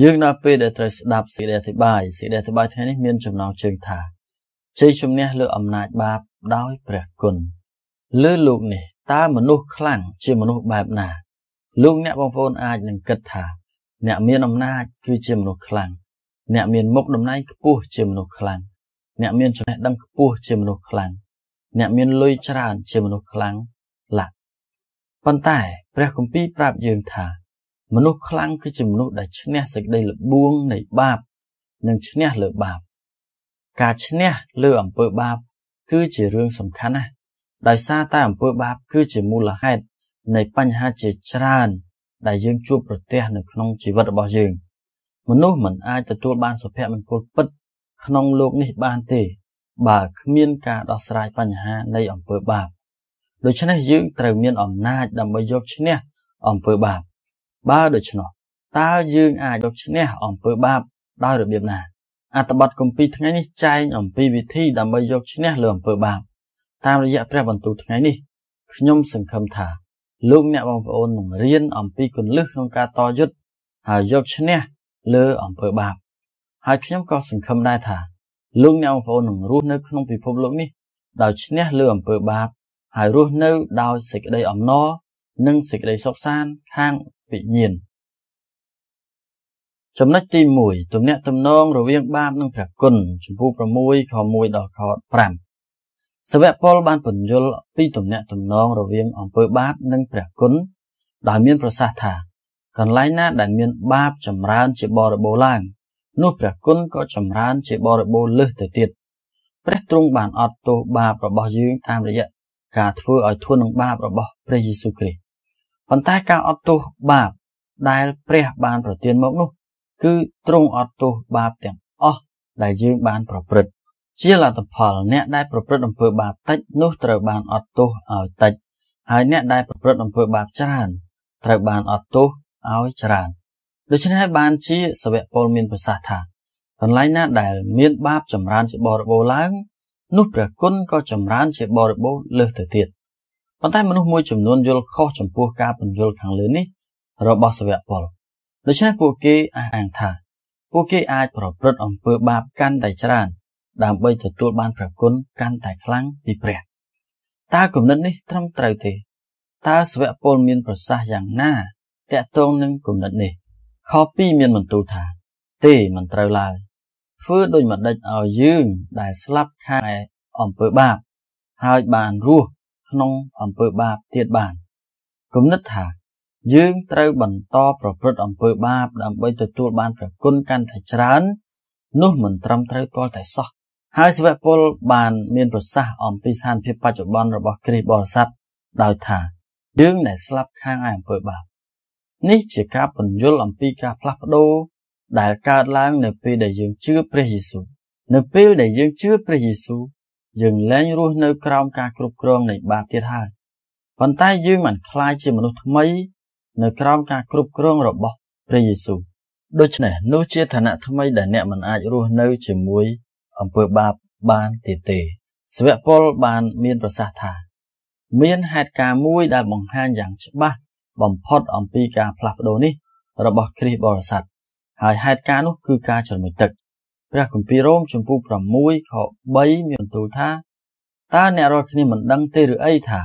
យើងដល់ពេលដែលត្រូវស្ដាប់សេចក្តីអធិប្បាយសេចក្តីអធិប្បាយថ្ងៃនេះមានចំណងជើងថាជ័យជំនះ លើអំណាចបាបដោយព្រះគុណលើលោកនេះតើមនុស្សខ្លាំងជាមនុស្សបែបណាលោកអ្នកបងប្អូនអាចនឹងគិតថាអ្នកមានអំណាចគឺជាមនុស្សខ្លាំងអ្នក មានមុខតំណែងខ្ពស់ជាមនុស្សខ្លាំងអ្នក មានចំណេះដឹងខ្ពស់ជាមនុស្សខ្លាំងអ្នកមានលុយច្រើន ជាមនុស្សខ្លាំងឡាក់ប៉ុន្តែព្រះគម្ពីរប្រាប់យើងថាមនុស្សខ្លាំងគឺជាមនុស្សដែលឈ្នះសេចក្តីល្បួងនៃបាបនិងឈ្នះលើបាបការឈ្នះលើអំពើបាបគឺជារឿងសំខាន់ណាស់ដោយសារតែអំពើបាបគឺជាមូលហេតុនៃបញ្ហាជាច្រើន ដែលយើងជួបប្រទះនៅក្នុងជីវិតរបស់យើងមនុស្សមិនអាចទទួលបានសុភមង្គលពិតក្នុងលោកនេះបានទេបើគ្មានការដោះស្រាយបញ្ហានៃអំពើបាបដូច្នេះយើងត្រូវមានអំណាចដើម្បីយកឈ្នះអំពើបាបបើដូច្នោះតើយើងអាចយកឈ្នះអំពើបាបដោយរបៀបណាអត្ថបទគម្ពីរថ្ងៃនេះចែងអំពីវិធីដើម្បីយកឈ្នះលើអំពើបាប តាមរយៈព្រះបន្ទូលថ្ងៃនេះខ្ញុំសង្ឃឹមថា លោកអ្នកបងប្អូននឹងរៀនអំពីគន្លឹះក្នុងការតយុទ្ធហើយយកឈ្នះលើអំពើបាបហើយខ្ញុំក៏សង្ឃឹមដែរថាលោកអ្នកបងប្អូននឹងរស់នៅក្នុងពិភពលោកនេះ ដោយឈ្នះលើអំពើបាបហើយរស់នៅដោយសេចក្តីអំណរនិងសេចក្តីសុខសាន្តខាងវិញ្ញាណចំណុចទី1ទំនាក់ទំនងរវាងបាបនិងព្រះគុណចំពោះ6ខ1ដល់ខ5សវៈពលបានពន្យល់ពីទំនាក់ទំនងរវាងអំពើបាបនិងព្រះគុណដោយមានប្រសាសន៍ថាកន្លែងណាដែលមានបាបចម្រើនជាបរិបូរឡើងនោះព្រះគុណក៏ចម្រើនជាបរិបូរលើសទៅទៀតព្រះទ្រង់បានអត់ទោសបាបរបស់យើងតាមរយៈការធ្វើឲ្យធន់នឹងបាបរបស់ព្រះយេស៊ូវគ្រីស្ទប៉ុន្តែការអត់ទោសបាប ដែល ព្រះបានប្រទានមកនោះ គឺទ្រង់អត់ទោសបាបទាំងអស់ដែលយើងបានប្រព្រឹត្តជាលទ្ធផល អ្នកដែលប្រព្រឹត្តអំពើបាបតិចនោះត្រូវបានអត់ទោសឲ្យតិចហើយអ្នកដែលប្រព្រឹត្តអំពើបាបច្រើនត្រូវបានអត់ទោសឲ្យច្រើនដូច្នេះហើយបានជាសវៈពលមានប្រសាសន៍ថាកន្លែងណាដែលមាន បាបចម្រើនជាបរិបូរឡើង នោះព្រះគុណក៏ចម្រើនជាបរិបូរលើសទៅទៀតប៉ុន្តែមនុស្សមួយចំនួនយល់ខុសចំពោះការពន្យល់ខាងលើនេះរបស់សាវកពលដូច្នេះពួកគេអះអាងថាពួកគេអាចប្រព្រឹត្តអំពើបាបកាន់តែច្រើន ដើម្បីទទួលបានព្រះគុណកាន់តែខ្លាំងពីព្រះតើគំនិតនេះត្រឹមត្រូវទេតើសាវកពលមានប្រសាសន៍យ៉ាងណាតាក់ទងនឹងគំនិតនេះខ2មានបន្ទូលថាទេមិនត្រូវឡើយធ្វើដូចម្តេចឲ្យយើងដែលស្លាប់ខាងអំពើបាបហើយបានរស់ក្នុងអំពើបាបទៀតបានគំនិតថាយើងត្រូវបន្តប្រព្រឹត្តអំពើបាប ដើម្បីទទួលបានព្រះគុណកាន់តែច្រើននោះមិនត្រឹមត្រូវទាល់តែសោះហើយសិវពលបានមានប្រសាសន៍អំពីស្ថានភាពបច្ចុប្បន្នរបស់គ្រីស្ទបរិស័ទដោយថាយើងដែលស្លាប់ខាងឯអំពើបាបនេះជាការពន្យល់អំពីការផ្លាស់ប្ដូរដែលកើតឡើង នៅពេលដែលយើងជឿព្រះយេស៊ូវនៅពេលដែលយើងជឿព្រះយេស៊ូវយើងលែងរស់នៅក្រោមការគ្រប់គ្រងនៃបាបទៀតហើយប៉ុន្តែយើងមិនខ្លាចជាមនុស្សថ្មីនៅក្រោមការគ្រប់គ្រងរបស់ព្រះយេស៊ូវដូច្នេះនោះជាឋានៈថ្មីដែលអ្នកមិនអាចរស់នៅជាមួយអំពើបាបបានទៀតទេ ស្វៈពលបានមានប្រសាសន៍ថាមានហេតុការណ៍មួយដែលបង្ហាញយ៉ាងច្បាស់បំផុតអំពីការផ្លាស់ប្ដូរនេះរបស់គ្រីស្ទបរិស័ទហើយហេតុការណ៍នោះគឺការជំនុំទឹកព្រះគម្ពីររ៉ូមជំពូក6ខ3មានបន្ទូលថាតើអ្នករាល់គ្នាមិនដឹងទេឬអីថា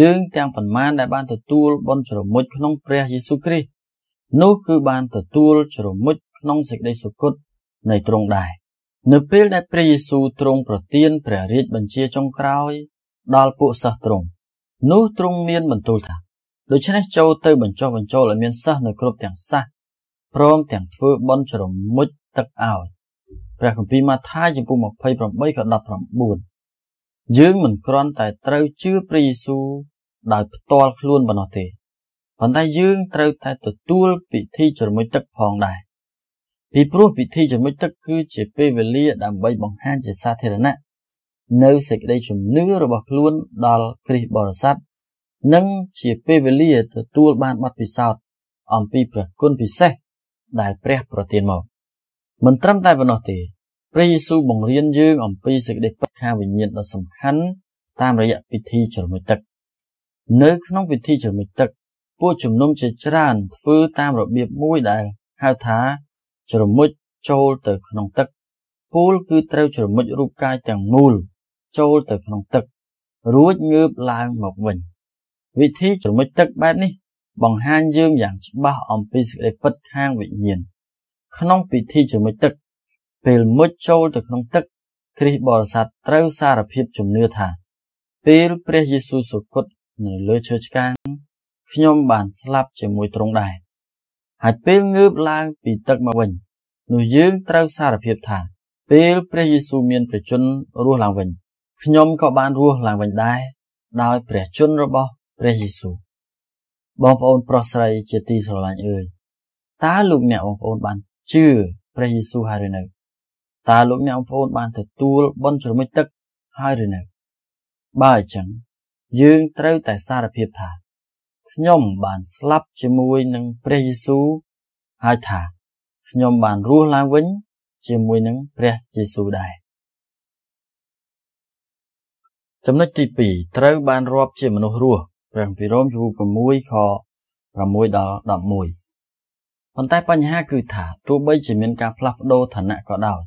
យើងទាំងប៉ុន្មានដែលបានទទួលបុណ្យជ្រមុជក្នុង ព្រះយេស៊ូវគ្រីស្ទនោះគឺបានទទួលជ្រមុជក្នុងសេចក្តីសុគតនៃទ្រង់ដែរនៅពេលដែលព្រះយេស៊ូវទ្រង់ប្រទានព្រះរាជបញ្ជាចុងក្រោយ ដល់ពួកសិស្សទ្រង់នោះទ្រង់មានបន្ទូលថាដូច្នេះចូលទៅ បញ្ចុះបញ្ចូលឲ្យមានសិស្សនៅគ្រប់ទាំងសាសព្រមទាំងធ្វើបុណ្យជ្រមុជទឹកឲ្យព្រះគម្ពីរម៉ាថាយចំពុ28ខ19យើងមិនគ្រាន់តែត្រូវជឿព្រះយេស៊ូវដោយផ្ទាល់ខ្លួនប៉ុណ្ណោះទេប៉ុន្តែយើងត្រូវតែទទួលពិធីជ្រមុជទឹកផងដែរពីព្រោះពិធីជ្រមុជទឹកគឺ ជាពេលវេលាដើម្បីបង្ហាញជាសាធារណៈនៅសេចក្តីជំនឿរបស់ខ្លួន ដល់គ្រិស្តបរិស័ទនិង ជាពេលវេលាទទួល បានបទពិសោធន៍អំពីព្រះគុណពិសេសដែលព្រះ ប្រទានមកមិនត្រឹមតែប៉ុណ្ណោះទេព្រះយេស៊ូវបង្រៀនយើងអំពីសេចក្តីពិតខាងវិញ្ញាណដ៏សំខាន់ តាមរយៈពិធីជ្រមុជទឹក នៅ ក្នុងពិធីជ្រមុជទឹក ពួកជំនុំជាច្រើនធ្វើតាមរបៀបមួយដែលហៅថាជ្រមុជចូលទៅក្នុងទឹកពូលគឺត្រូវជ្រមុជរូបកាយទាំងមូលចូលទៅក្នុងទឹក រួចងើបឡើងមកវិញ វិធីជ្រមុជទឹកបែបនេះ បង្ហាញយើងយ៉ាង ច្បាស់អំពីសេចក្តីពិតខាងវិញ្ញាណក្នុងពិធីជំនុជទឹក ពេលមុជចូលទៅក្នុងទឹកគ្រីស្ទបរិស័ទត្រូវសារភាពជំនឿថា ពេលព្រះយេស៊ូវសុគតនៅលើឈើឆ្កាង ខ្ញុំបានស្លាប់ជាមួយទ្រង់ដែរហើយពេលងើបឡើងពីទឹកមកវិញ នោះយើងត្រូវសារភាពថា ពេលព្រះយេស៊ូវមានប្រជញ្ញរស់ឡើងវិញខ្ញុំក៏បានរស់ឡើងវិញដែរដោយព្រះជន្មរបស់ព្រះយេស៊ូវបងប្អូនប្រុសស្រីជាទីស្រឡាញ់អើយតើលោកអ្នកបងប្អូនបានជឿព្រះយេស៊ូវហើយឬនៅតើលោកអ្នកបងប្អូនបានទទួលបុណ្យជ្រមុជទឹកហើយឬនៅបើអញ្ចឹងយើងត្រូវតែសារភាពថាខ្ញុំ បាន ស្លាប់ ជាមួយនឹងព្រះយេស៊ូវហើយថាខ្ញុំបានរស់ឡើងវិញ ជាមួយនឹងព្រះយេស៊ូវដែរចំណុចទី2ត្រូវ បានរាប់ជាមនុស្សរស់ព្រះពីរ៉ូមជំពូក6ខ6ដល់11ប៉ុន្តែបញ្ហាគឺថាទោះបីជាមានការផ្លាស់ប្ដូរឋានៈក៏ដោយ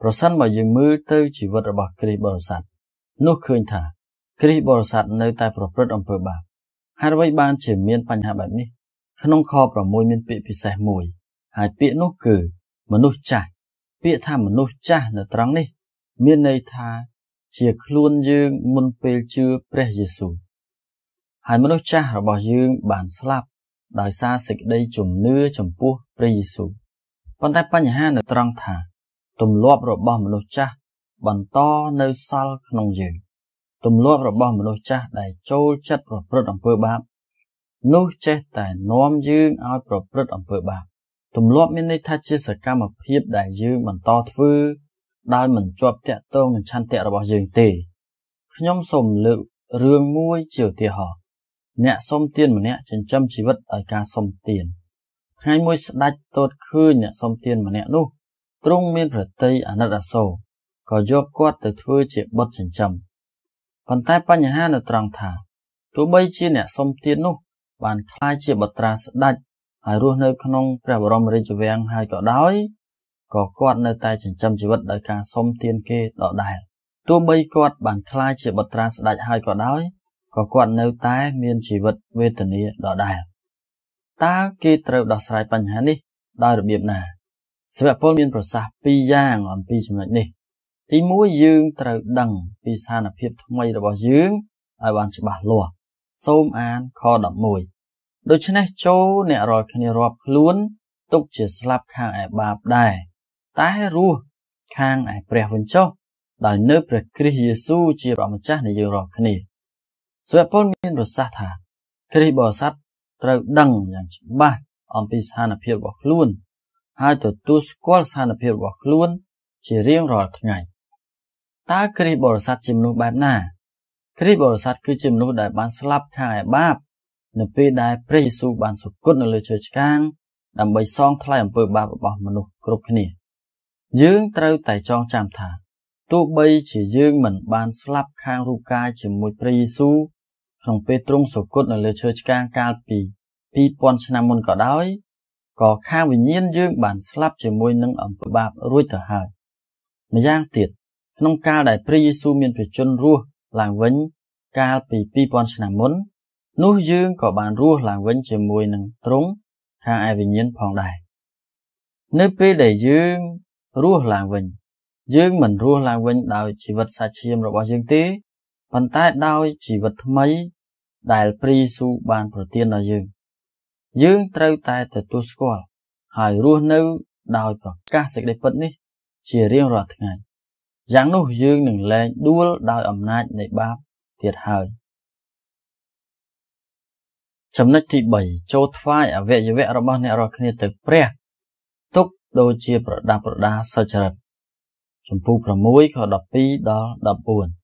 ប្រសិនបើយើងមើលទៅជីវិតរបស់គ្រីស្ទបរិស័ទនោះឃើញថា គ្រីស្ទបរិស័ទនៅតែប្រព្រឹត្តអំពើបាបហេតុអ្វីបានជាមាន បញ្ហាបែបនេះ ក្នុងខ6មាន ពាក្យពិសេសមួយហើយ ពាក្យនោះគឺមនុស្សចាស់ពាក្យថាមនុស្សចាស់នៅត្រង់នេះ មានន័យថាជាខ្លួនយើងមុនពេលជឿព្រះយេស៊ូវហើយមនុស្សចាស់របស់យើង បានស្លាប់ដោយសារសេចក្តីជំនឿចំពោះព្រះយេស៊ូវប៉ុន្តែបញ្ហានៅត្រង់ថាទម្លាប់របស់មនុស្សចាស់បន្តនៅសល់ក្នុងយើងទម្លាប់របស់មនុស្សចាស់ដែលចូលចិត្តប្រព្រឹត្តអំពើបាបនោះចេះតែនាំយើងឲ្យប្រព្រឹត្តអំពើបាបទម្លាប់មានន័យថាជាសកម្មភាព ដែលយើងបន្តធ្វើដោយមិនជាប់តាក់ទងនឹងឆន្ទៈរបស់យើងទេខ្ញុំសូមលើករឿងមួយជាឧទាហរណ៍អ្នកសុំទានម្នាក់ចិញ្ចឹមជីវិតដោយការសុំទានថ្ងៃមួយស្ដេចទតឃើញអ្នកសុំទានម្នាក់នោះទ្រង់មានប្រតិយអាណិតអាសូរក៏យកគាត់ ទៅធ្វើជាបុតចិញ្ចឹមប៉ុន្តែបញ្ហានៅត្រង់ថាទោះបីជាអ្នកសុំទាននោះ បានក្លាយជាបត្រាស្ដេចហើយរស់នៅក្នុង ព្រះបរមរាជវាំងហើយក៏ដោយក៏គាត់នៅតែចិញ្ចឹមជីវិតដោយការសុំទានគេដដែលទោះបីគាត់បានក្លាយជាបត្រាស្ដេចហើយក៏ដោយក៏គាត់នៅតែមានជីវិតវេទនាដដែលតើគេត្រូវដោះស្រាយបញ្ហានេះដោយរបៀបណាសិវពលមាន ប្រសាសន៍ពីរយ៉ាងអំពីចំណុចនេះទី1យើងត្រូវដឹង ពីស្ថានភាពថ្មីរបស់យើងឲ្យបានច្បាស់លាស់សូមអានខ11ដូច្នេះចូលអ្នករាល់គ្នារាប់ខ្លួន ទុកជាស្លាប់ខាងឯបាបដែរតែរស់ខាងឯព្រះវិញចុះដោយនៅ ព្រះគ្រីស្ទយេស៊ូវជាព្រះម្ចាស់នៃយើងរាល់គ្នាស្វៈពលមានប្រសាសន៍ថា គ្រិស្តបរិស័ទត្រូវដឹងយ៉ាងច្បាស់អំពីស្ថានភាពរបស់ខ្លួន ហើយទទួលស្គាល់ស្ថានភាពរបស់ខ្លួន ជារៀងរាល់ថ្ងៃតើគ្រិស្តបរិស័ទជាមនុស្សបែបណា គ្រិស្តបរិស័ទគឺជាមនុស្សដែលបានស្លាប់ខាងឯបាបនៅពេលដែលព្រះយេស៊ូវបានសុគតនៅលើឈើឆ្កាង ដើម្បីសងថ្លៃអំពើបាបរបស់មនុស្សគ្រប់គ្នាយើងត្រូវតែចងចាំថាទោះបីជាយើងមិនបានស្លាប់ខាងរូបកាយជាមួយព្រះយេស៊ូវក្នុងពេលទ្រង់សុគតនៅលើឈើឆ្កាងកាលពី2000ឆ្នាំមុនក៏ដោយក៏ខាងវិញ្ញាណយើងបានស្លាប់ជាមួយនឹងអំពើបាបរួចទៅហើយម្យ៉ាងទៀតក្នុងកាលដែលព្រះយេស៊ូវមានព្រះជន្មរស់ឡើងវិញ កាលពី2000ឆ្នាំមុន នោះយើងក៏បានរស់ឡើងវិញជាមួយនឹងទ្រង់ខាងឯវិញ្ញាណផងដែរនៅពេលដែលយើងរស់ឡើងវិញយើងមិនរស់ឡើងវិញដោយជីវិតសាច់ឈាមរបស់យើងទេប៉ុន្តែដោយជីវិតថ្មី ដែលព្រីស៊ូបាន ប្រទានដល់យើង យើងត្រូវតែទទួលស្គាល់ហើយរស់នៅដោយប្រកាសសេចក្តីពិតនេះ ជារៀងរាល់ថ្ងៃយ៉ាងនោះយើងនឹងលែងដួលដោយអំណាចនៃបាបទៀតហើយចំណុចទី3ចូលថ្វាយអវយវៈរបស់អ្នករាល់គ្នាទៅ ព្រះទុកដូចជា ប្រដាប្រដាសុចរិតចម្ពោះ6ខ12ដល់14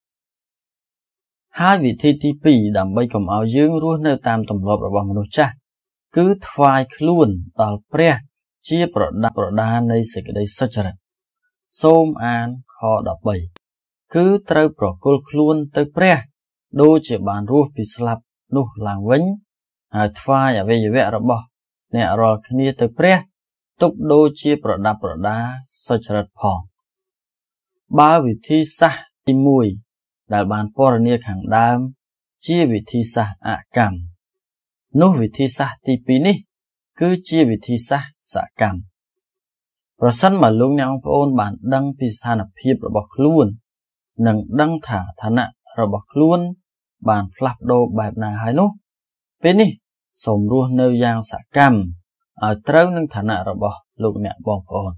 ហើយវិធីទី2ដើម្បីកុំឲ្យយើងរស់នៅតាមទម្លាប់របស់មនុស្សចាស់គឺថ្វាយខ្លួនដល់ព្រះ ជា ប្រដាប្រដានៃសេចក្តីសុចរិត សូមអានខ13គឺត្រូវប្រគល់ខ្លួនទៅ ព្រះ ដូចជាបានរស់ពីស្លាប់ នោះឡើងវិញហើយថ្វាយអវយវៈរបស់អ្នករាល់គ្នាទៅ ព្រះ ទុកដូចជា ប្រដាប់ប្រដាសុចរិតផង បើវិធីសាស្ត្រទីដែលបានពណ៌នាខាងដើម ជាវិធីសាស្ត្រអកម្មនោះវិធីសាស្ត្រទី2នេះ គឺជាវិធីសាស្ត្រសកម្មប្រសិនបើលោកអ្នកបងប្អូនបាន ដឹងពីស្ថានភាពរបស់ខ្លួន និងដឹងថាឋានៈរបស់ខ្លួន បាន ផ្លាស់ប្ដូរបែបណាហើយនោះ ពេលនេះសូមរស់នៅយ៉ាងសកម្មឲ្យត្រូវនឹងឋានៈរបស់លោកអ្នកបងប្អូន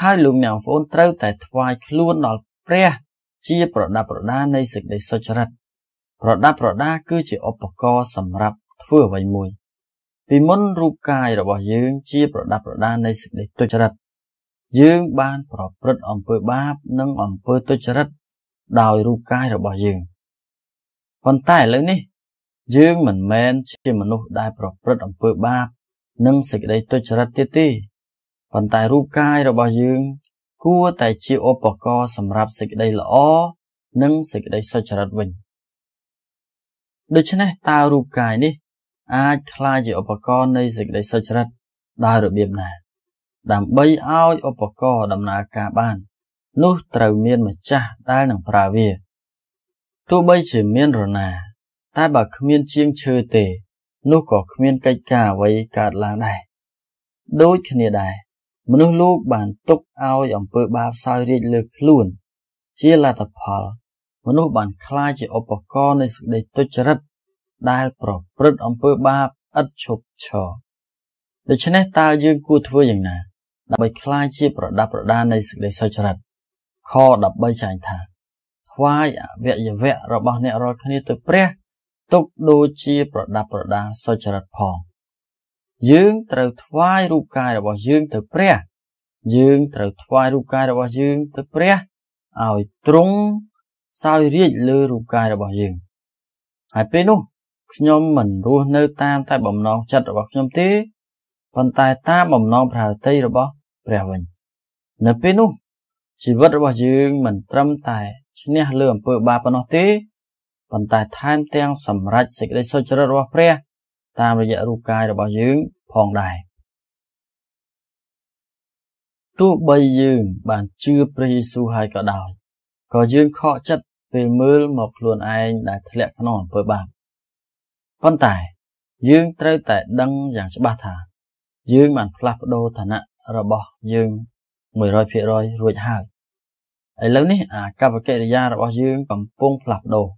ហើយលោកអ្នកបងប្អូនត្រូវតែថ្វាយខ្លួនដល់ព្រះជាប្រដាប់ប្រដានៃសេចក្តីសុចរិតប្រដាប់ប្រដាគឺជាឧបករណ៍សម្រាប់ធ្វើអ្វីមួយពីមុនរូបកាយរបស់យើងជា ប្រដាប់ប្រដានៃសេចក្តីទុច្ចរិតយើង បាន ប្រព្រឹត្តអំពើបាប និងអំពើទុច្ចរិត ដោយរូបកាយរបស់យើងប៉ុន្តែឥឡូវនេះយើងមិនមែនជាមនុស្សដែលប្រព្រឹត្តអំពើបាបនិងសេចក្តីទុច្ចរិតទៀតទេប៉ុន្តែរូបកាយរបស់យើងគួរតែជាឧបករណ៍សម្រាប់សេចក្តីល្អ និងសេចក្តីសុចរិតវិញដូច្នេះតើរូបកាយនេះ អាចក្លាយជាឧបករណ៍នៃសេចក្តីសុចរិតដោយរបៀបណាដើម្បីឲ្យឧបករណ៍ដំណើរការបាន នោះត្រូវមានម្ចាស់ដែលនឹងប្រើវាទោះបីជាមានរណា តែបើគ្មានជាងឈើទេ នោះក៏គ្មានកិច្ចការអ្វីកើតឡើងដែរ ដូចគ្នាដែរមនុស្សលោកបានទុកឲ្យអំពើបាបសោយរាជ្យលើខ្លួន ជាលទ្ធផលមនុស្សបានคล้ายជាឧបករណ៍នៃសេចក្តីទុច្ចរិត ដែលប្រព្រឹត្តអំពើបាបឥតឈប់ឈរដូច្នេះតើយើងគួរធ្វើយ៉ាងណាដើម្បីคล้ายជា ប្រដាប់ប្រដានៃសេចក្តីសុចរិតខ13ចែងថាថ្វាយអវយវៈរបស់អ្នករាល់គ្នាទៅ ព្រះទុកដូចជា ប្រដាប់ប្រដាសុចរិតផង។យើងត្រូវថ្វាយរូបកាយរបស់យើងទៅព្រះយើងត្រូវថ្វាយរូបកាយរបស់យើងទៅព្រះឲ្យទ្រង់សោយរាជលើរូបកាយរបស់យើងហើយពេលនោះខ្ញុំមិនរស់នៅតាមតែបំណងចិត្តរបស់ខ្ញុំទេប៉ុន្តែតាមបំណងប្រាថ្នារបស់ព្រះវិញ នៅពេលនោះជីវិតរបស់យើង មិនត្រឹមតែឈ្នះលើអំពើបាបប៉ុណ្ណោះទេប៉ុន្តែថែមទាំងសម្រេចសេចក្តីសុចរិតរបស់ព្រះតាមរយៈរូបកាយរបស់យើងផងដែរទោះបីយើងបានជឿព្រះយេស៊ូវហើយក៏ដោយក៏យើងខកចិត្តពេលមើលមកខ្លួនឯងដែលធ្លាក់ក្នុងអំពើបាបប៉ុន្តែយើងត្រូវតែដឹងយ៉ាងច្បាស់ថា យើងបានផ្លាស់ប្ដូរឋានៈរបស់យើង100%រួចហើយឥឡូវនេះអាកប្បកិរិយារបស់ យើងកំពុងផ្លាស់ប្ដូរ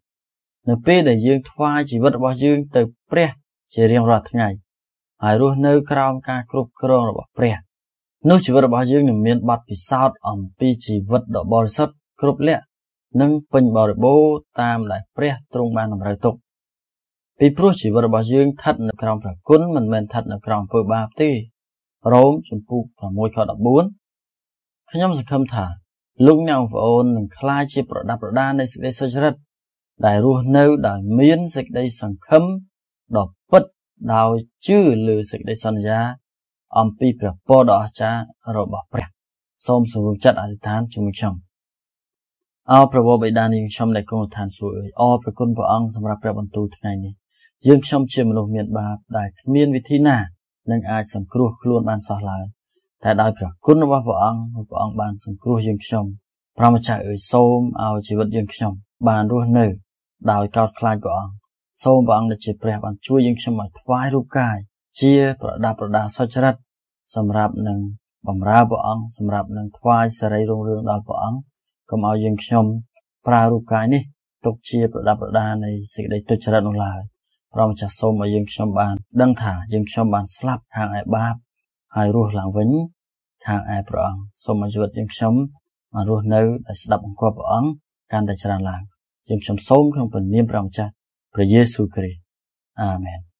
នៅពេលដែលយើងថ្វាយជីវិតរបស់យើង ទៅ ព្រះជារៀងរាល់ថ្ងៃហើយរស់នៅ ក្រោមការគ្រប់គ្រងរបស់ព្រះនោះជីវិតរបស់យើងនឹងមានបទពិសោធន៍អំពីជីវិតដ៏បរិសុទ្ធគ្រប់លក្ខនិងពេញបរិបូរណ៍តាមដែលព្រះទ្រង់បានតម្រូវទុកពីព្រោះជីវិតរបស់យើងស្ថិតនៅក្រោមព្រះគុណមិនមែនស្ថិតនៅក្រោមអំពើបាបទេរ៉ូមជំពូក6ខ14ខ្ញុំសង្ឃឹមថាលោកអ្នកបងប្អូននឹងក្លាយជាប្រដាប់ប្រដានៃសេចក្តីសុចរិត ដែលរស់នៅដោយមានសេចក្តីសង្ឃឹមដ៏ដោយជឿលើសេចក្តីសន្យា អំពីព្រះពរដ៏អស្ចារ្យរបស់ព្រះសូមសរុបចិត្តអធិដ្ឋានជាមួយខ្ញុំអោប្រវោបិតានាងខ្ញុំដែលគង់ឋានសួគ៌អើយអរព្រគុណព្រះអង្គសម្រាប់ព្រះបន្ទូលថ្ងៃនេះយើងខ្ញុំជាមនុស្សមានបាបដែលគ្មានវិធីណានឹងអាចសង្គ្រោះខ្លួនបានសោះឡើយតែដោយព្រះគុណរបស់ព្រះអង្គព្រះអង្គបានសង្គ្រោះយើងខ្ញុំព្រះម្ចាស់អើយសូមឲ្យជីវិតយើងខ្ញុំ បានរស់នៅ ដោយកោតខ្លាចព្រះអង្គសូមព្រះអង្គដែលជាព្រះបានជួយយើងខ្ញុំឲ្យថ្វាយរូបកាយជាប្រដាប្រដាសុចរិតសម្រាប់នឹងបំរើព្រះអង្គសម្រាប់នឹងថ្វាយសេរីរុងរឿងដល់ព្រះអង្គកុំឲ្យយើងខ្ញុំប្រើរូបកាយនេះទុកជាប្រដាប្រដានៃសេចក្តីទុច្ចរិតនោះឡើយព្រះម្ចាស់សូមឲ្យយើងខ្ញុំបានដឹងថាយើងខ្ញុំបានស្លាប់ខាងឯបាបហើយរស់ឡើងវិញខាងឯព្រះអង្គសូមឲ្យជីវិតយើងខ្ញុំបានរស់នៅដោយស្ដាប់បង្គាប់ព្រះអង្គកាន់តែច្រើនឡើងយើងខ្ញុំសូមក្នុងព្រះនាមព្រះម្ចាស់พระเยซูคริสต์อาเมน